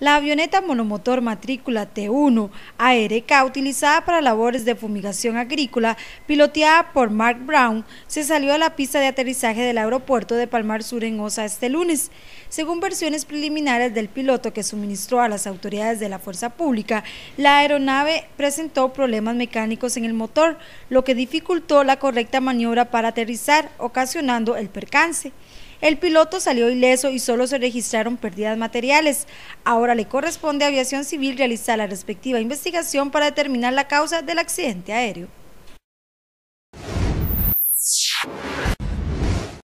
La avioneta monomotor matrícula T1 ARK utilizada para labores de fumigación agrícola, piloteada por Mark Brown, se salió a la pista de aterrizaje del aeropuerto de Palmar Sur en Osa este lunes. Según versiones preliminares del piloto que suministró a las autoridades de la fuerza pública, la aeronave presentó problemas mecánicos en el motor, lo que dificultó la correcta maniobra para aterrizar, ocasionando el percance. El piloto salió ileso y solo se registraron pérdidas materiales. Ahora le corresponde a Aviación Civil realizar la respectiva investigación para determinar la causa del accidente aéreo.